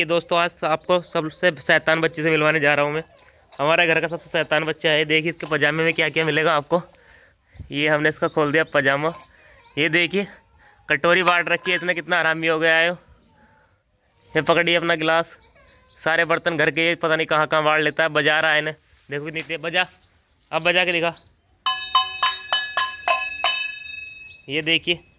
देखिए दोस्तों आज आपको सबसे शैतान बच्चे से मिलवाने जा रहा हूँ मैं हमारे घर का सबसे शैतान बच्चा है देखिए इसके पजामे में क्या क्या मिलेगा आपको ये हमने इसका खोल दिया पजामा ये देखिए कटोरी बाट रखी है इतना कितना भी हो गया है ये पकड़िए अपना गिलास सारे बर्तन घर के पता नहीं कहाँ कहाँ बाढ़ लेता है बजा रहा है ना देखो नीचे बजा अब बजा के दिखा ये देखिए